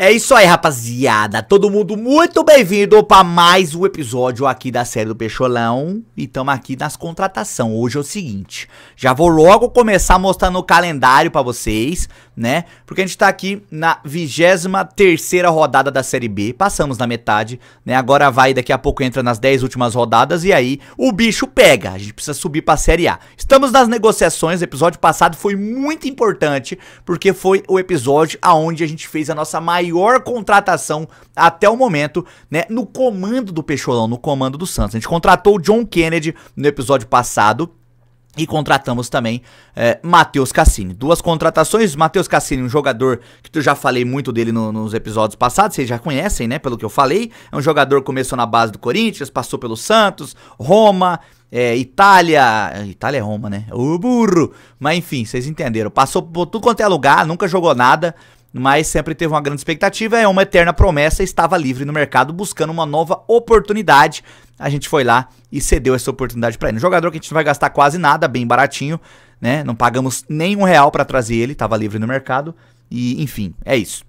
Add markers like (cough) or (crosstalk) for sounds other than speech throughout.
É isso aí, rapaziada. Todo mundo muito bem-vindo para mais um episódio aqui da série do Peixolão. E estamos aqui nas contratações. Hoje é o seguinte, já vou logo começar mostrando o calendário para vocês, né? Porque a gente tá aqui na 23 rodada da Série B. Passamos na metade, né? Agora vai, daqui a pouco entra nas 10 últimas rodadas e aí o bicho pega. A gente precisa subir para a Série A. Estamos nas negociações. O episódio passado foi muito importante porque foi o episódio aonde a gente fez a nossa maior maior contratação até o momento, né, no comando do Peixolão, no comando do Santos. A gente contratou o John Kennedy no episódio passado, e contratamos também é, Matheus Cassini. Duas contratações. Matheus Cassini, um jogador que eu já falei muito dele no, nos episódios passados, vocês já conhecem, né? Pelo que eu falei. É um jogador que começou na base do Corinthians, passou pelo Santos, Roma, é, Itália. Itália é Roma, né? O burro! Mas enfim, vocês entenderam. Passou por tudo quanto é lugar, nunca jogou nada mas sempre teve uma grande expectativa, é uma eterna promessa, estava livre no mercado buscando uma nova oportunidade. A gente foi lá e cedeu essa oportunidade para ele. Um jogador que a gente não vai gastar quase nada, bem baratinho, né? Não pagamos nem um real para trazer ele, estava livre no mercado e, enfim, é isso.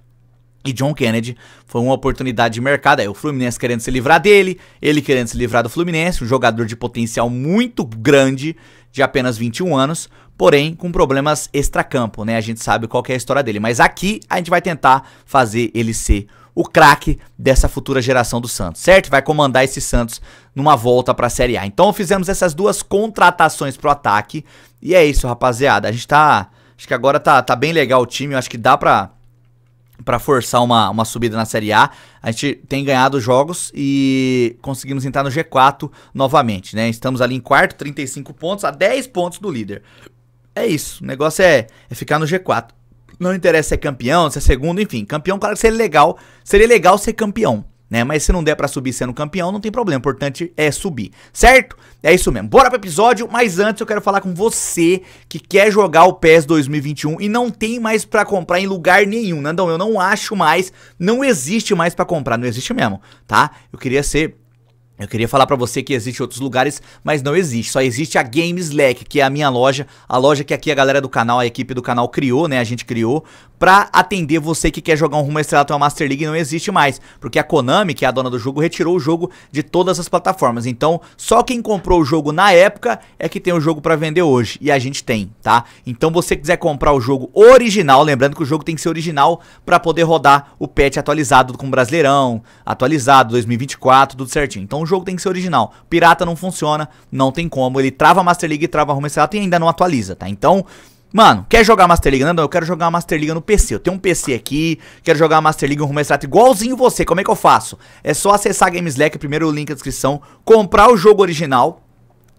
E John Kennedy foi uma oportunidade de mercado. Aí é, o Fluminense querendo se livrar dele, ele querendo se livrar do Fluminense, um jogador de potencial muito grande, de apenas 21 anos, porém com problemas extracampo, né? A gente sabe qual é a história dele, mas aqui a gente vai tentar fazer ele ser o craque dessa futura geração do Santos, certo? Vai comandar esse Santos numa volta para a Série A. Então fizemos essas duas contratações pro ataque e é isso, rapaziada. A gente tá, acho que agora tá, tá bem legal o time, eu acho que dá para para forçar uma, uma subida na Série A. A gente tem ganhado jogos e conseguimos entrar no G4 novamente, né? Estamos ali em quarto, 35 pontos, a 10 pontos do líder. É isso. O negócio é, é ficar no G4. Não interessa se é campeão, se é segundo, enfim. Campeão, claro que seria legal. Seria legal ser campeão, né? Mas se não der para subir sendo campeão, não tem problema. O importante é subir, certo? É isso mesmo. Bora pro episódio, mas antes eu quero falar com você que quer jogar o PES 2021 e não tem mais para comprar em lugar nenhum. Nandão, eu não acho mais, não existe mais para comprar, não existe mesmo, tá? Eu queria ser eu queria falar para você que existe outros lugares, mas não existe. Só existe a Gameslack, que é a minha loja, a loja que aqui a galera do canal, a equipe do canal criou, né? A gente criou para atender você que quer jogar um rumo Estrelato uma Master League, não existe mais, porque a Konami, que é a dona do jogo, retirou o jogo de todas as plataformas. Então, só quem comprou o jogo na época é que tem o jogo para vender hoje, e a gente tem, tá? Então, você quiser comprar o jogo original, lembrando que o jogo tem que ser original para poder rodar o patch atualizado com o Brasileirão, atualizado 2024, tudo certinho. Então, jogo tem que ser original. Pirata não funciona, não tem como. Ele trava a Master League, trava Home Select e ainda não atualiza, tá? Então, Mano, quer jogar Master League? Não, eu quero jogar Master League no PC. Eu tenho um PC aqui, quero jogar Master League, um Rumestrato tá igualzinho você. Como é que eu faço? É só acessar a Gameslack, primeiro o link na descrição, comprar o jogo original,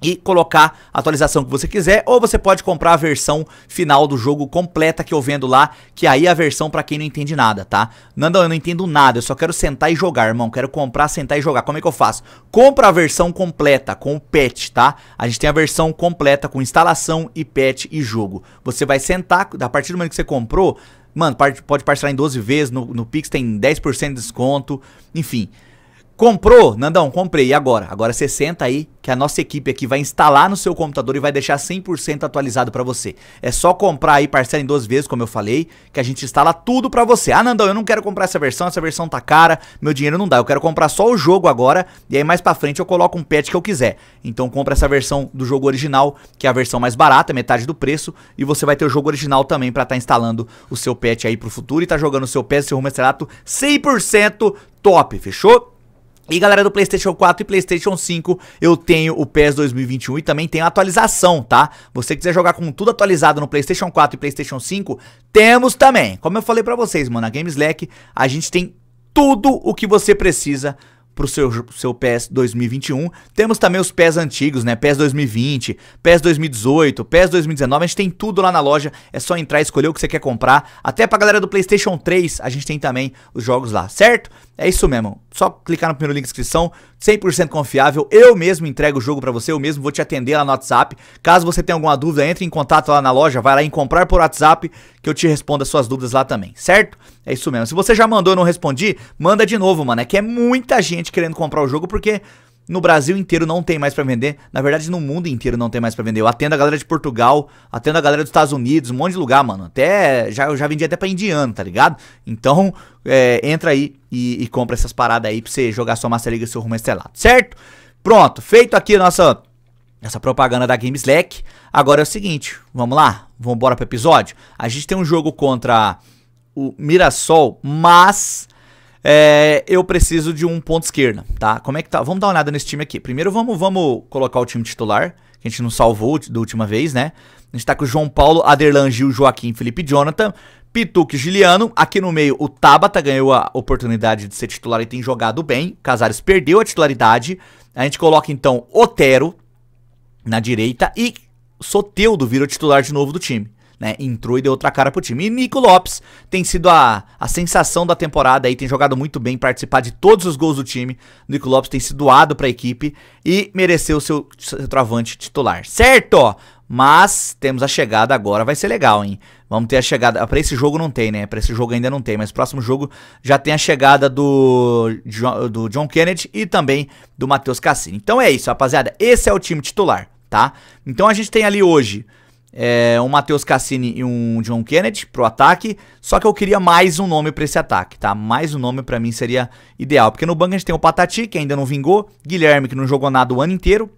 e colocar a atualização que você quiser, ou você pode comprar a versão final do jogo completa que eu vendo lá, que aí é a versão para quem não entende nada, tá? Não, não, eu não entendo nada, eu só quero sentar e jogar, irmão, quero comprar, sentar e jogar. Como é que eu faço? Compra a versão completa com o patch, tá? A gente tem a versão completa com instalação e patch e jogo. Você vai sentar, a partir do momento que você comprou, mano, pode parcelar em 12 vezes, no, no Pix tem 10% de desconto, enfim... Comprou? Nandão, comprei. E agora? Agora você senta aí que a nossa equipe aqui vai instalar no seu computador e vai deixar 100% atualizado para você. É só comprar aí parcela em duas vezes, como eu falei, que a gente instala tudo para você. Ah, Nandão, eu não quero comprar essa versão, essa versão tá cara, meu dinheiro não dá. Eu quero comprar só o jogo agora e aí mais para frente eu coloco um patch que eu quiser. Então compra essa versão do jogo original, que é a versão mais barata, metade do preço, e você vai ter o jogo original também para estar tá instalando o seu patch aí pro futuro e tá jogando o seu PES, seu Rumo 100% top, fechou? E galera do Playstation 4 e Playstation 5, eu tenho o PES 2021 e também tem a atualização, tá? Você quiser jogar com tudo atualizado no Playstation 4 e Playstation 5, temos também. Como eu falei pra vocês, mano, na Gameslack a gente tem tudo o que você precisa pro seu, seu PES 2021. Temos também os PES antigos, né? PES 2020, PES 2018, PES 2019. A gente tem tudo lá na loja. É só entrar e escolher o que você quer comprar. Até pra galera do PlayStation 3, a gente tem também os jogos lá, certo? É isso mesmo. Só clicar no primeiro link de inscrição, 100% confiável. Eu mesmo entrego o jogo para você, eu mesmo vou te atender lá no WhatsApp. Caso você tenha alguma dúvida, entre em contato lá na loja, vai lá em comprar por WhatsApp que eu te respondo as suas dúvidas lá também, certo? É isso mesmo. Se você já mandou e não respondi, manda de novo, mano. É que é muita gente querendo comprar o jogo porque no Brasil inteiro não tem mais para vender. Na verdade, no mundo inteiro não tem mais para vender. Eu atendo a galera de Portugal, atendo a galera dos Estados Unidos, um monte de lugar, mano. Até já eu já vendi até para indiano, tá ligado? Então, é, entra aí e, e, compra essas paradas aí pra você jogar sua Master League e seu rumo estelado, certo? Pronto, feito aqui a nossa essa propaganda da Game Slack. Agora é o seguinte, vamos lá, vamos embora pro episódio. A gente tem um jogo contra o Mirassol, mas é, eu preciso de um ponto esquerda, tá? Como é que tá? Vamos dar uma olhada nesse time aqui. Primeiro vamos, vamos colocar o time titular, que a gente não salvou da última vez, né? A gente tá com o João Paulo, Aderlan Gil, Joaquim, Felipe Jonathan, Pituque Giliano. Aqui no meio, o Tabata ganhou a oportunidade de ser titular e tem jogado bem. Casares perdeu a titularidade. A gente coloca então Otero na direita e Soteudo virou titular de novo do time né, entrou e deu outra cara pro time. E Nico Lopes tem sido a, a sensação da temporada aí, tem jogado muito bem, participado de todos os gols do time. Nico Lopes tem sido doado pra equipe e mereceu o seu centroavante titular, certo? Mas temos a chegada agora, vai ser legal, hein? Vamos ter a chegada. Ah, Para esse jogo não tem, né? Para esse jogo ainda não tem, mas próximo jogo já tem a chegada do, do John Kennedy e também do Matheus Cassini. Então é isso, rapaziada. Esse é o time titular, tá? Então a gente tem ali hoje é, um Matheus Cassini e um John Kennedy pro ataque. Só que eu queria mais um nome para esse ataque, tá? Mais um nome para mim seria ideal. Porque no banco a gente tem o Patati, que ainda não vingou, Guilherme, que não jogou nada o ano inteiro,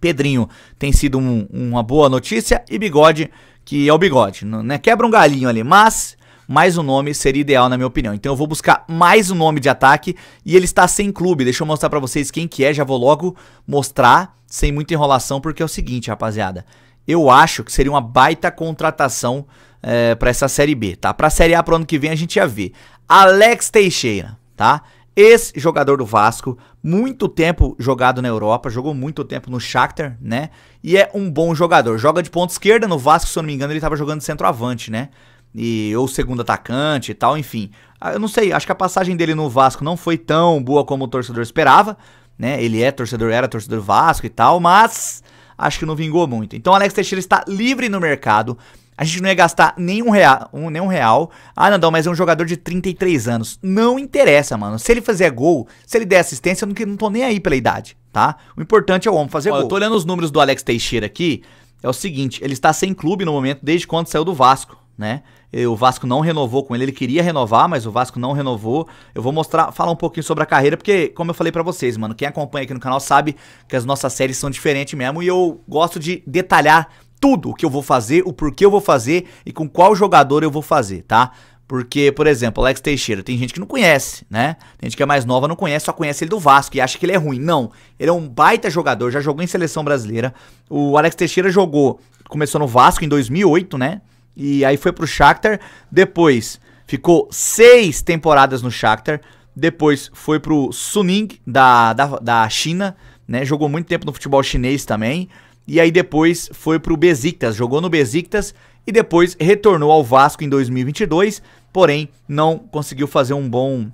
Pedrinho tem sido um, uma boa notícia, e Bigode, que é o Bigode, né? Quebra um galinho ali, mas mais um nome seria ideal na minha opinião. Então eu vou buscar mais um nome de ataque e ele está sem clube. Deixa eu mostrar para vocês quem que é, já vou logo mostrar sem muita enrolação, porque é o seguinte, rapaziada eu acho que seria uma baita contratação é, eh, para essa Série B, tá? Para a Série A pro ano que vem a gente ia ver. Alex Teixeira, tá? Esse jogador do Vasco, muito tempo jogado na Europa, jogou muito tempo no Shakhtar, né? E é um bom jogador. Joga de ponta esquerda no Vasco, se eu não me engano, ele estava jogando de centroavante, né? E, ou segundo atacante e tal, enfim. Ah, eu não sei, acho que a passagem dele no Vasco não foi tão boa como o torcedor esperava, né? Ele é torcedor, era torcedor do Vasco e tal, mas acho que não vingou muito. Então o Alex Teixeira está livre no mercado. A gente não ia gastar nenhum real, um, nenhum real. Ah, não, mas é um jogador de 33 anos. Não interessa, mano. Se ele fizer gol, se ele der assistência, eu não, não tô nem aí pela idade, tá? O importante é o homem fazer gol. Eu tô olhando os números do Alex Teixeira aqui. É o seguinte, ele está sem clube no momento desde quando saiu do Vasco né? O Vasco não renovou com ele, ele queria renovar, mas o Vasco não renovou. Eu vou mostrar, falar um pouquinho sobre a carreira, porque, como eu falei para vocês, mano, quem acompanha aqui no canal sabe que as nossas séries são diferentes mesmo e eu gosto de detalhar tudo o que eu vou fazer, o porquê eu vou fazer e com qual jogador eu vou fazer, tá? Porque, por exemplo, Alex Teixeira, tem gente que não conhece, né? Tem gente que é mais nova, não conhece, só conhece ele do Vasco e acha que ele é ruim. Não, ele é um baita jogador, já jogou em seleção brasileira. O Alex Teixeira jogou, começou no Vasco em 2008, né? E aí foi pro Shakhtar, depois ficou seis temporadas no Shakhtar, depois foi pro Suning da, da, da China, né? Jogou muito tempo no futebol chinês também. E aí depois foi pro Besiktas, jogou no Besiktas e depois retornou ao Vasco em 2022, porém não conseguiu fazer um bom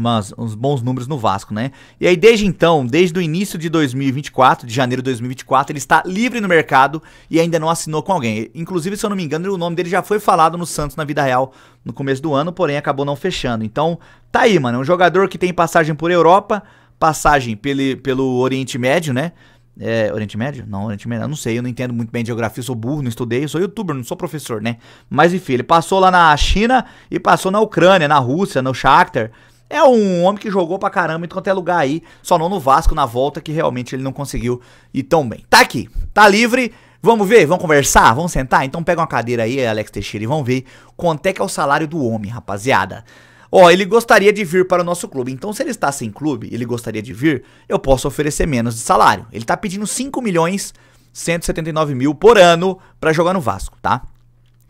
mas uns bons números no Vasco, né? E aí, desde então, desde o início de 2024, de janeiro de 2024, ele está livre no mercado e ainda não assinou com alguém. Inclusive, se eu não me engano, o nome dele já foi falado no Santos na vida real no começo do ano, porém acabou não fechando. Então, tá aí, mano. É um jogador que tem passagem por Europa, passagem pelo, pelo Oriente Médio, né? É, Oriente Médio? Não, Oriente Médio, eu não sei, eu não entendo muito bem de geografia, eu sou burro, não estudei, eu sou youtuber, não sou professor, né? Mas enfim, ele passou lá na China e passou na Ucrânia, na Rússia, no Shakhtar, é um homem que jogou pra caramba em quanto é lugar aí, só não no Vasco na volta, que realmente ele não conseguiu ir tão bem. Tá aqui, tá livre. Vamos ver, vamos conversar, vamos sentar? Então pega uma cadeira aí, Alex Teixeira, e vamos ver quanto é que é o salário do homem, rapaziada. Ó, ele gostaria de vir para o nosso clube. Então, se ele está sem clube, ele gostaria de vir, eu posso oferecer menos de salário. Ele tá pedindo 5 milhões 179 mil por ano para jogar no Vasco, tá?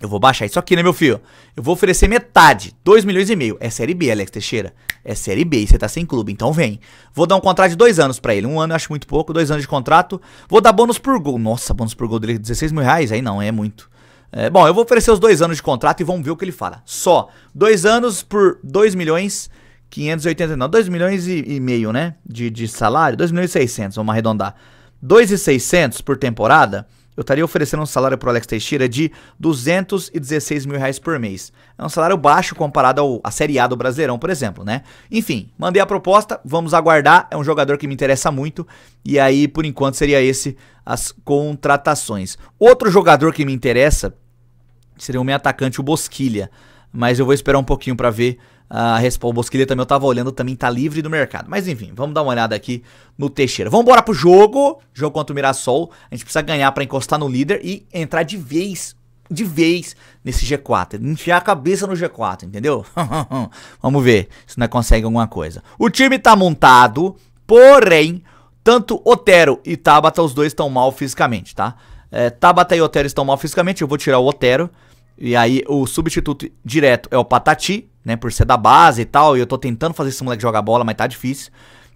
Eu vou baixar isso aqui, né, meu filho? Eu vou oferecer metade, 2 milhões e meio. É Série B, Alex Teixeira. É Série B, você tá sem clube, então vem. Vou dar um contrato de dois anos para ele. Um ano eu acho muito pouco, dois anos de contrato. Vou dar bônus por gol. Nossa, bônus por gol dele 16 mil reais? Aí não, é muito. É, bom, eu vou oferecer os dois anos de contrato e vamos ver o que ele fala. Só dois anos por 2 milhões 580, 2 milhões e, e, meio, né? De, de salário, 2 milhões e 600, vamos arredondar. 2 e 600 por temporada eu estaria oferecendo um salário para o Alex Teixeira de 216 mil reais por mês. É um salário baixo comparado ao, à Série A do Brasileirão, por exemplo, né? Enfim, mandei a proposta, vamos aguardar. É um jogador que me interessa muito. E aí, por enquanto, seria esse as contratações. Outro jogador que me interessa seria o meu atacante, o Bosquilha. Mas eu vou esperar um pouquinho para ver a O Bosquilha também eu tava olhando, também tá livre do mercado. Mas enfim, vamos dar uma olhada aqui no Teixeira. Vamos embora pro jogo. Jogo contra o Mirassol. A gente precisa ganhar para encostar no líder e entrar de vez, de vez nesse G4. Enfiar a cabeça no G4, entendeu? (laughs) vamos ver se não consegue alguma coisa. O time tá montado, porém, tanto Otero e Tabata, os dois estão mal fisicamente, tá? É, Tabata e Otero estão mal fisicamente, eu vou tirar o Otero. E aí o substituto direto é o Patati, né? Por ser da base e tal. E eu tô tentando fazer esse moleque jogar bola, mas tá difícil.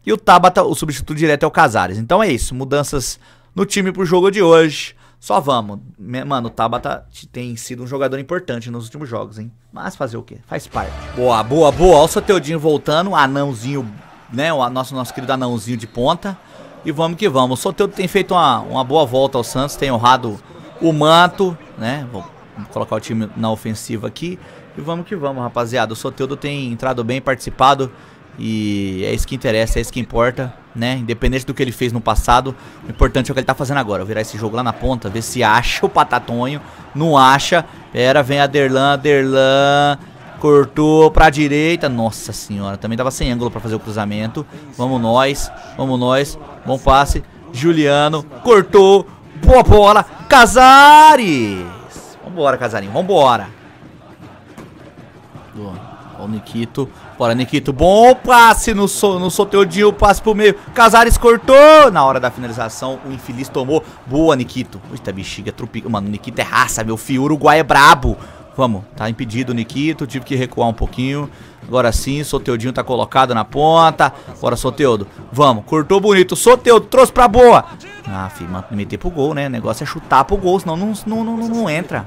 E o Tabata, o substituto direto é o Casares. Então é isso. Mudanças no time pro jogo de hoje. Só vamos. Mano, o Tabata tem sido um jogador importante nos últimos jogos, hein? Mas fazer o quê? Faz parte. Boa, boa, boa. Olha o Soteudinho voltando. Anãozinho, né? O nosso, nosso querido anãozinho de ponta. E vamos que vamos. O Soteudo tem feito uma, uma boa volta ao Santos. Tem honrado o manto, né? colocar o time na ofensiva aqui. E vamos que vamos, rapaziada. O Soteudo tem entrado bem, participado. E é isso que interessa, é isso que importa, né? Independente do que ele fez no passado, o importante é o que ele tá fazendo agora. Virar esse jogo lá na ponta, ver se acha o Patatonho. Não acha. Pera, vem a Derlan, Derlan. Cortou pra direita. Nossa senhora, também tava sem ângulo pra fazer o cruzamento. Vamos nós, vamos nós. Bom passe. Juliano, cortou. Boa bola. Casari! Vambora, Casarinho, vambora. Boa. Ó o Nikito. Bora, Nikito. Bom passe no, so, no Soteodinho. Passe pro meio. Casares cortou. Na hora da finalização, o infeliz tomou. Boa, Nikito. Eita, bexiga trupica. Mano, o Nikito é raça, meu filho. Uruguai é brabo. Vamos, tá impedido o Nikito, tive que recuar um pouquinho. Agora sim, Soteudinho tá colocado na ponta. Bora, Soteudo. Vamos, cortou bonito. Soteudo, trouxe pra boa. Ah, filho, meter pro gol, né? O negócio é chutar pro gol, senão não, não, não, não entra.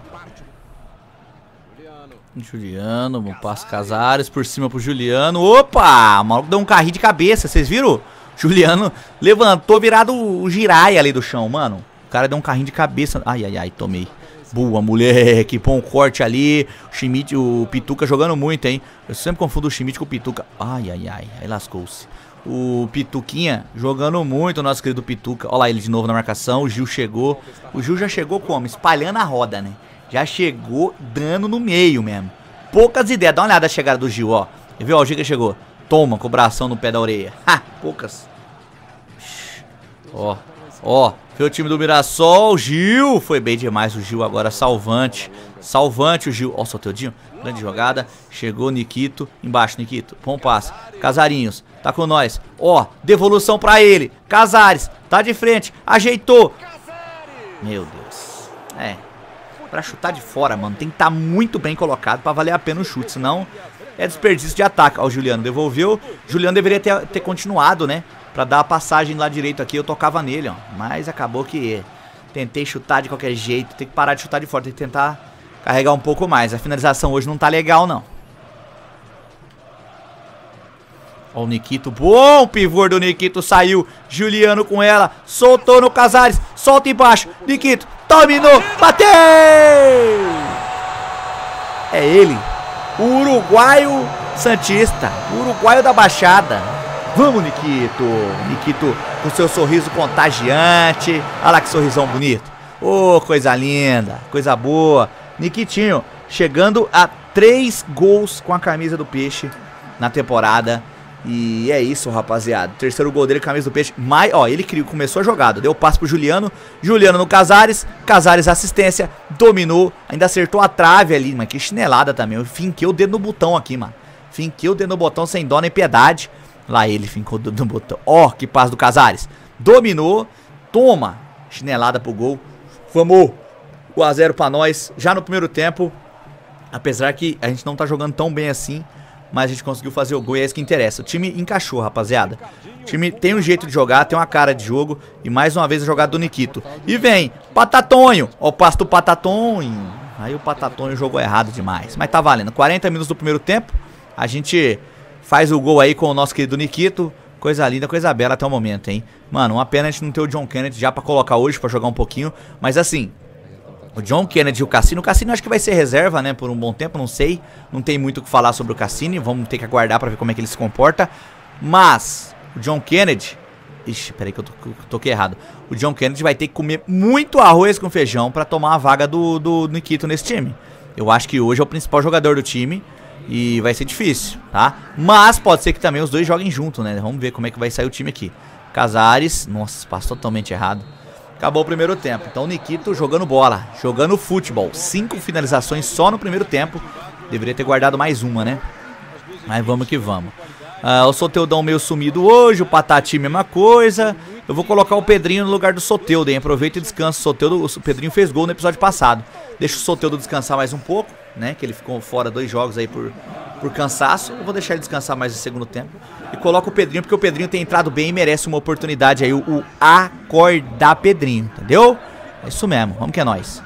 Juliano, bom passo Casares por cima pro Juliano. Opa! O maluco deu um carrinho de cabeça, vocês viram? (laughs) Juliano levantou virado o giraia ali do chão, mano. O cara deu um carrinho de cabeça. Ai, ai, ai, tomei. Boa, moleque. Põe um corte ali. O Schmidt, o Pituca jogando muito, hein? Eu sempre confundo o Schmidt com o Pituca. Ai, ai, ai. Aí lascou-se. O Pituquinha jogando muito, o nosso querido Pituca. Olha lá ele de novo na marcação. O Gil chegou. O Gil já chegou como? Espalhando a roda, né? Já chegou dando no meio mesmo. Poucas ideias. Dá uma olhada a chegada do Gil, ó. Viu? Ó, o Giga chegou. Toma, cobração no pé da orelha. (laughs) Ha! Poucas. Ó, ó. Foi o time do Mirassol. Gil. Foi bem demais o Gil agora. Salvante. Salvante o Gil. Ó, o Teodinho. Grande jogada. Chegou Nikito. Embaixo, Nikito. Bom passe. Casarinhos. Tá com nós. Ó, devolução pra ele. Casares. Tá de frente. Ajeitou. Meu Deus. É para chutar de fora, mano. Tem que estar tá muito bem colocado para valer a pena o chute, senão é desperdício de ataque. Ó, o Juliano devolveu. Juliano deveria ter, ter continuado, né? Pra dar a passagem lá direito aqui, eu tocava nele, ó. Mas acabou que tentei chutar de qualquer jeito. Tem que parar de chutar de fora, tem que tentar carregar um pouco mais. A finalização hoje não tá legal, não. Ó o Nikito, bom pivô do Nikito, saiu, Juliano com ela, soltou no Casares, solta embaixo, Nikito, dominou, bateu! É ele, o uruguaio Santista, o uruguaio da Baixada. Vamos, Nikito! Nikito com seu sorriso contagiante, olha lá que sorrisão bonito. Ô, oh, coisa linda, coisa boa. Nikitinho chegando a três gols com a camisa do Peixe na temporada e é isso, rapaziada. Terceiro gol dele, camisa do peixe. Mai, ó, ele criou, começou a jogada. Deu passe pro Juliano. Juliano no Casares. Casares assistência. Dominou. Ainda acertou a trave ali. Mas que chinelada também. Eu finquei o dedo no botão aqui, mano. Finquei o dedo no botão sem dó nem piedade. Lá ele fincou o dedo no botão. Ó, que passe do Casares. Dominou. Toma. Chinelada pro gol. Vamos. 1 a 0 pra nós. Já no primeiro tempo. Apesar que a gente não tá jogando tão bem assim mas a gente conseguiu fazer o gol e é isso que interessa. O time encaixou, rapaziada. O time tem um jeito de jogar, tem uma cara de jogo. E mais uma vez a jogada do Nikito. E vem, Patatonho. Ó o passo do Patatonho. Aí o Patatonho jogou errado demais. Mas tá valendo. 40 minutos do primeiro tempo. A gente faz o gol aí com o nosso querido Nikito. Coisa linda, coisa bela até o momento, hein? Mano, uma pena a gente não ter o John Kennedy já pra colocar hoje, pra jogar um pouquinho. Mas assim, o John Kennedy e o Cassino. O Cassino acho que vai ser reserva, né? Por um bom tempo, não sei. Não tem muito o que falar sobre o Cassini. Vamos ter que aguardar para ver como é que ele se comporta. Mas o John Kennedy... Ixi, peraí que eu toquei errado. O John Kennedy vai ter que comer muito arroz com feijão para tomar a vaga do, do Nikito nesse time. Eu acho que hoje é o principal jogador do time e vai ser difícil, tá? Mas pode ser que também os dois joguem junto, né? Vamos ver como é que vai sair o time aqui. Casares, nossa, passou totalmente errado. Acabou o primeiro tempo. Então o Nikito jogando bola, jogando futebol. Cinco finalizações só no primeiro tempo. Deveria ter guardado mais uma, né? Mas vamos que vamos. Ah, o Soteudão meio sumido hoje, o Patati mesma coisa. Eu vou colocar o Pedrinho no lugar do Soteudo, hein? Aproveita e descansa. O, Soteudo, o Pedrinho fez gol no episódio passado. Deixa o Soteudo descansar mais um pouco, né? Que ele ficou fora dois jogos aí por, por cansaço. Eu vou deixar ele descansar mais no segundo tempo. E coloca o Pedrinho, porque o Pedrinho tem entrado bem e merece uma oportunidade aí. O, o acordar Pedrinho, entendeu? É isso mesmo, vamos que é nóis.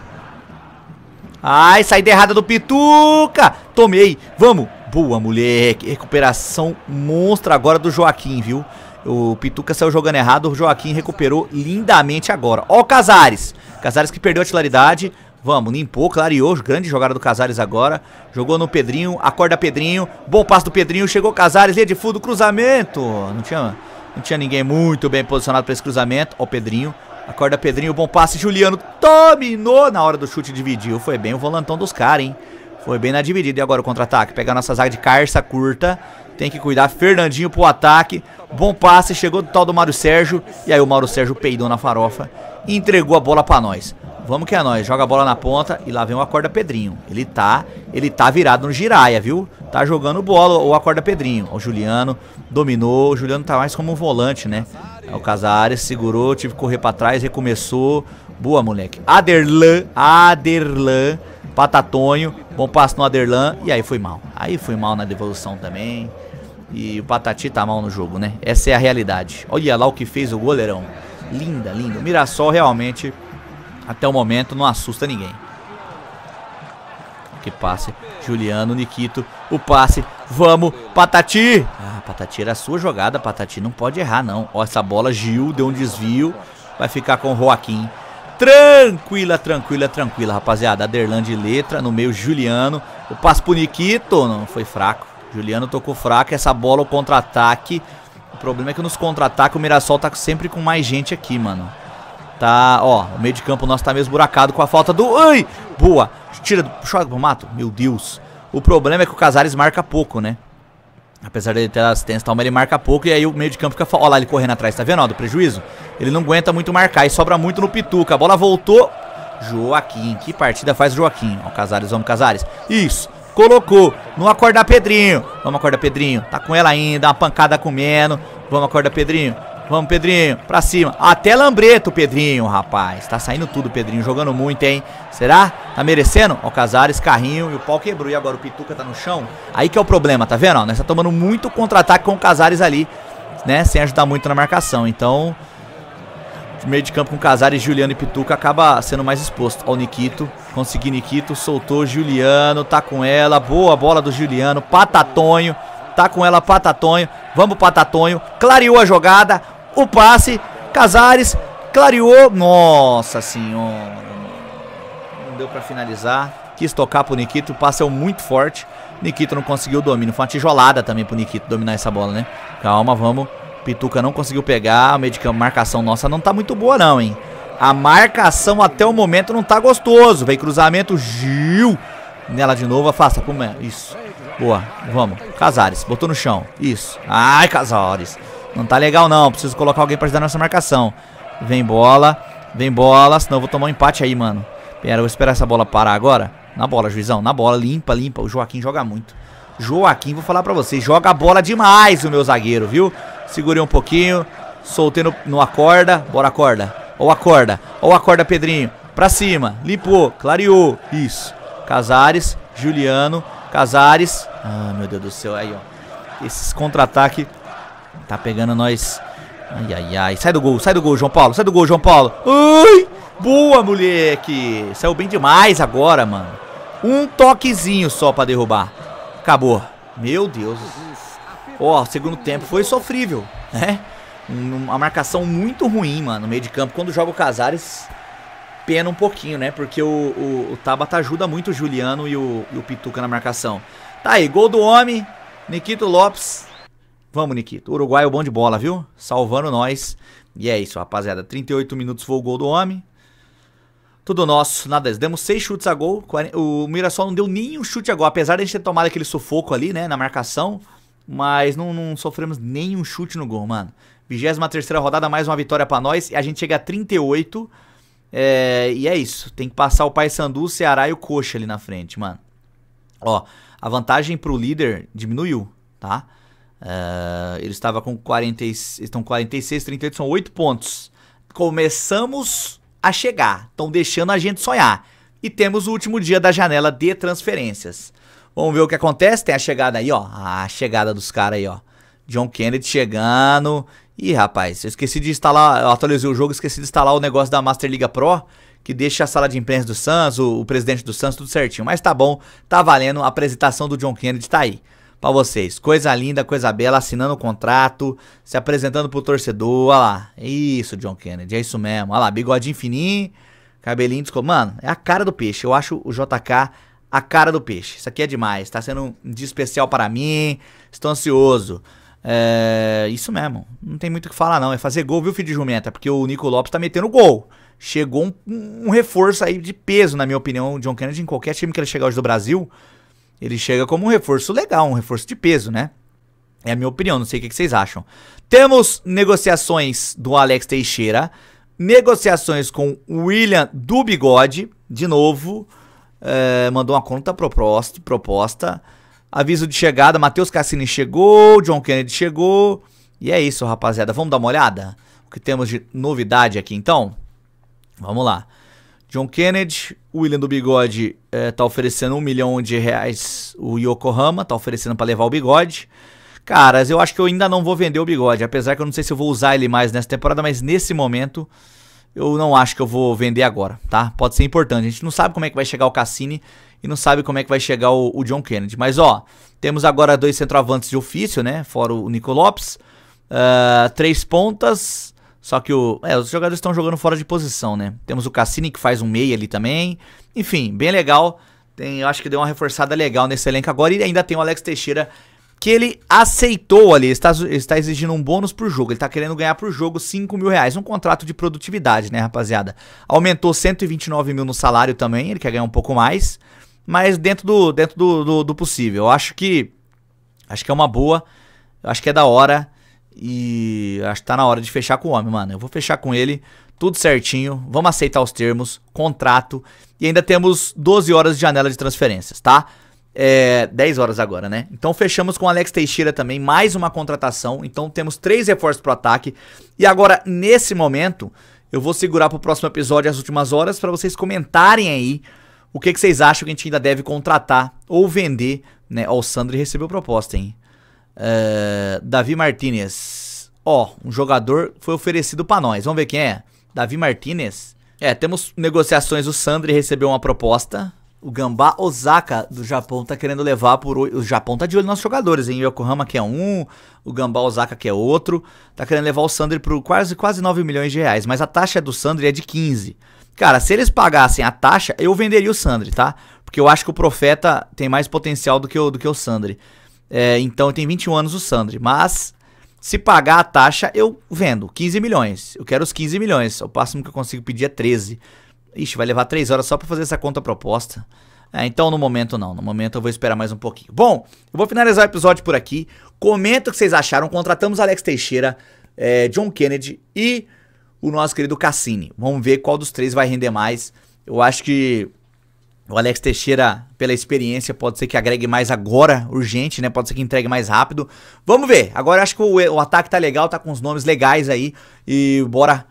Ai, saída errada do Pituca! Tomei, vamos! Boa, moleque! Recuperação monstra agora do Joaquim, viu? O Pituca saiu jogando errado, o Joaquim recuperou lindamente agora. Ó o Casares! Casares que perdeu a titularidade, Vamos, limpou, clareou, grande jogada do Casares agora. Jogou no Pedrinho, acorda Pedrinho. Bom passo do Pedrinho, chegou Casares, linha de fundo, cruzamento. Não tinha, não tinha ninguém muito bem posicionado para esse cruzamento. Ó, o Pedrinho. Acorda Pedrinho, bom passe, Juliano dominou na hora do chute, dividiu. Foi bem o volantão dos caras, hein? Foi bem na dividida. E agora o contra-ataque. Pega a nossa zaga de carça curta. Tem que cuidar. Fernandinho pro ataque. Bom passe. Chegou do tal do Mário Sérgio. E aí o Mário Sérgio peidou na farofa. E entregou a bola para nós. Vamos que é nós. Joga a bola na ponta e lá vem o Acorda Pedrinho. Ele tá, ele tá virado no giraia, viu? Tá jogando bola o Acorda Pedrinho. O Juliano dominou. O Juliano tá mais como um volante, né? É o Casares segurou, tive que correr para trás, recomeçou. Boa, moleque. Aderlan, Aderlan, Patatonho. Bom passo no Aderlan. E aí foi mal. Aí foi mal na devolução também. E o Patati tá mal no jogo, né? Essa é a realidade. Olha lá o que fez o goleirão. Linda, linda. O Mirassol realmente até o momento não assusta ninguém. Que passe. Juliano, Nikito, o passe. Vamos, Patati. Ah, Patati era a sua jogada, Patati não pode errar não. Ó, essa bola, Gil deu um desvio. Vai ficar com o Joaquim. Tranquila, tranquila, tranquila, rapaziada. Aderlan de letra, no meio Juliano. O passe pro Nikito, não foi fraco. Juliano tocou fraco, essa bola o contra-ataque. O problema é que nos contra-ataques o Mirassol tá sempre com mais gente aqui, mano. Tá, ó, o meio de campo nosso tá meio esburacado com a falta do... Ai, boa. Tira, do... joga pro mato. Meu Deus. O problema é que o Casares marca pouco, né? Apesar dele ter assistência e tal, mas ele marca pouco e aí o meio de campo fica... Ó lá ele correndo atrás, tá vendo? Ó, do prejuízo. Ele não aguenta muito marcar e sobra muito no Pituca. A bola voltou. Joaquim, que partida faz o Joaquim? Ó, Casares, vamos Casares. Isso colocou. Não acorda Pedrinho. Vamos acordar Pedrinho. Tá com ela ainda, uma pancada comendo. Vamos acordar Pedrinho. Vamos, Pedrinho. Pra cima. Até Lambreto, Pedrinho, rapaz. Tá saindo tudo, Pedrinho. Jogando muito, hein? Será? Tá merecendo? Ó, Casares, carrinho e o pau quebrou. E agora o Pituca tá no chão. Aí que é o problema, tá vendo? Ó, nós tá tomando muito contra-ataque com o Casares ali, né? Sem ajudar muito na marcação. Então, meio de campo com Casares, Juliano e Pituca acaba sendo mais exposto. Ó, o Nikito. Consegui Nikito. Soltou Juliano. Tá com ela. Boa bola do Juliano. Patatonho. Tá com ela, Patatonho. Vamos, Patatonho. Clareou a jogada o passe. Casares clareou. Nossa senhora. Não deu para finalizar. Quis tocar pro Nikito. O passe é muito forte. Nikito não conseguiu o domínio. Foi uma tijolada também pro Nikito dominar essa bola, né? Calma, vamos. Pituca não conseguiu pegar. A medicam, marcação nossa não tá muito boa, não, hein? A marcação até o momento não tá gostoso. Vem cruzamento. Gil. Nela de novo. Afasta pro meio. Isso. Boa. Vamos. Casares. Botou no chão. Isso. Ai, Casares. Não tá legal não, preciso colocar alguém pra ajudar nessa marcação. Vem bola, vem bola, senão eu vou tomar um empate aí, mano. Pera, eu vou esperar essa bola parar agora. Na bola, juizão, na bola, limpa, limpa. O Joaquim joga muito. Joaquim, vou falar pra vocês, joga a bola demais o meu zagueiro, viu? Segurei um pouquinho, soltei no, no acorda. Bora, acorda. Ou acorda, ou acorda, Pedrinho. Pra cima, limpou, clareou. Isso. Casares, Juliano, Casares. Ah, meu Deus do céu, aí, ó. Esses contra-ataques Tá pegando nós. Ai, ai, ai. Sai do gol, sai do gol, João Paulo. Sai do gol, João Paulo. Ai! Boa, moleque. Saiu bem demais agora, mano. Um toquezinho só pra derrubar. Acabou. Meu Deus. Ó, oh, segundo tempo foi sofrível, né? Uma marcação muito ruim, mano, no meio de campo. Quando joga o Casares, pena um pouquinho, né? Porque o, o, o Tabata ajuda muito o Juliano e o, e o Pituca na marcação. Tá aí, gol do homem. Nikito Lopes Vamos, Nikito. Uruguai é o bom de bola, viu? Salvando nós. E é isso, rapaziada. 38 minutos foi o gol do homem. Tudo nosso, nada. Demos seis chutes a gol. O Mirassol não deu nenhum chute a gol. Apesar de a gente ter tomado aquele sufoco ali, né? Na marcação. Mas não, não sofremos nenhum chute no gol, mano. 23 rodada, mais uma vitória para nós. E a gente chega a 38. É, e é isso. Tem que passar o Paysandu, o Ceará e o Coxa ali na frente, mano. Ó, a vantagem pro líder diminuiu, tá? Uh, ele estava com 40, estão 46, 38, são 8 pontos. Começamos a chegar, estão deixando a gente sonhar. E temos o último dia da janela de transferências. Vamos ver o que acontece. Tem a chegada aí, ó. A chegada dos caras aí, ó. John Kennedy chegando. Ih, rapaz, eu esqueci de instalar. Eu atualizei o jogo, esqueci de instalar o negócio da Master Liga Pro que deixa a sala de imprensa do Santos, o, o, presidente do Santos, tudo certinho. Mas tá bom, tá valendo, a apresentação do John Kennedy tá aí para vocês. Coisa linda, coisa bela, assinando o contrato, se apresentando pro torcedor, olha lá. Isso, John Kennedy, é isso mesmo. Olha lá, bigodinho fininho, cabelinho descolado. Mano, é a cara do peixe. Eu acho o JK a cara do peixe. Isso aqui é demais. Tá sendo um dia especial para mim. Estou ansioso. É, isso mesmo. Não tem muito o que falar, não. É fazer gol, viu, filho de jumenta? Porque o Nico Lopes tá metendo gol. Chegou um, um reforço aí de peso, na minha opinião, o John Kennedy em qualquer time que ele chegar hoje do Brasil. Ele chega como um reforço legal, um reforço de peso, né? É a minha opinião, não sei o que vocês acham. Temos negociações do Alex Teixeira, negociações com William do Bigode, de novo, é, mandou uma conta proposta, proposta. Aviso de chegada, Matheus Cassini chegou, John Kennedy chegou. E é isso, rapaziada. Vamos dar uma olhada? O que temos de novidade aqui então? Vamos lá. John Kennedy, o William do Bigode é, tá oferecendo um milhão de reais o Yokohama, tá oferecendo para levar o bigode. Caras, eu acho que eu ainda não vou vender o bigode, apesar que eu não sei se eu vou usar ele mais nessa temporada, mas nesse momento eu não acho que eu vou vender agora, tá? Pode ser importante. A gente não sabe como é que vai chegar o Cassini e não sabe como é que vai chegar o, o John Kennedy. Mas ó, temos agora dois centroavantes de ofício, né? Fora o Nico Lopes. Uh, três pontas. Só que o, é, os jogadores estão jogando fora de posição, né? Temos o Cassini que faz um meia ali também. Enfim, bem legal. Tem, eu acho que deu uma reforçada legal nesse elenco agora. E ainda tem o Alex Teixeira que ele aceitou ali, está, está exigindo um bônus por jogo, ele está querendo ganhar por jogo 5 mil reais, um contrato de produtividade, né, rapaziada? Aumentou 129 mil no salário também, ele quer ganhar um pouco mais, mas dentro do, dentro do, do, do possível. Eu acho que, acho que é uma boa, acho que é da hora. E acho que tá na hora de fechar com o homem, mano. Eu vou fechar com ele, tudo certinho. Vamos aceitar os termos, contrato. E ainda temos 12 horas de janela de transferências, tá? É, 10 horas agora, né? Então fechamos com o Alex Teixeira também, mais uma contratação. Então temos três reforços pro ataque. E agora, nesse momento, eu vou segurar pro próximo episódio as últimas horas para vocês comentarem aí o que, que vocês acham que a gente ainda deve contratar ou vender, né? Ó, o Sandro recebeu proposta, hein? Eh, Davi Martinez. Ó, oh, um jogador foi oferecido para nós. Vamos ver quem é? Davi Martinez. É, temos negociações. O Sandri recebeu uma proposta. O Gambá Osaka do Japão tá querendo levar por. O Japão tá de olho nos jogadores, hein? Yokohama que é um, o Gambá Osaka que é outro. Tá querendo levar o Sandri por quase, quase 9 milhões de reais. Mas a taxa do Sandri é de 15. Cara, se eles pagassem a taxa, eu venderia o Sandri, tá? Porque eu acho que o Profeta tem mais potencial do que o, do que o Sandri. É, então tem 21 anos o Sandri. Mas se pagar a taxa, eu vendo. 15 milhões. Eu quero os 15 milhões. O máximo que eu consigo pedir é 13. Ixi, vai levar 3 horas só para fazer essa conta proposta. É, então, no momento, não. No momento, eu vou esperar mais um pouquinho. Bom, eu vou finalizar o episódio por aqui. Comenta o que vocês acharam. Contratamos Alex Teixeira, é, John Kennedy e o nosso querido Cassini. Vamos ver qual dos três vai render mais. Eu acho que o Alex Teixeira, pela experiência, pode ser que agregue mais agora, urgente, né? Pode ser que entregue mais rápido. Vamos ver. Agora acho que o, o ataque tá legal, tá com os nomes legais aí. E bora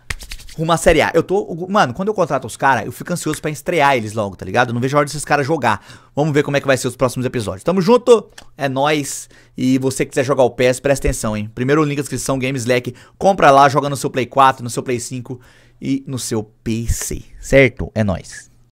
rumo à Série A. Eu tô. Mano, quando eu contrato os caras, eu fico ansioso para estrear eles logo, tá ligado? Eu não vejo a hora desses caras jogar. Vamos ver como é que vai ser os próximos episódios. Tamo junto, é nós. E você que quiser jogar o PES, presta atenção, hein? Primeiro link da descrição, Games Slack. Compra lá, joga no seu Play 4, no seu Play 5 e no seu PC, certo? É nós.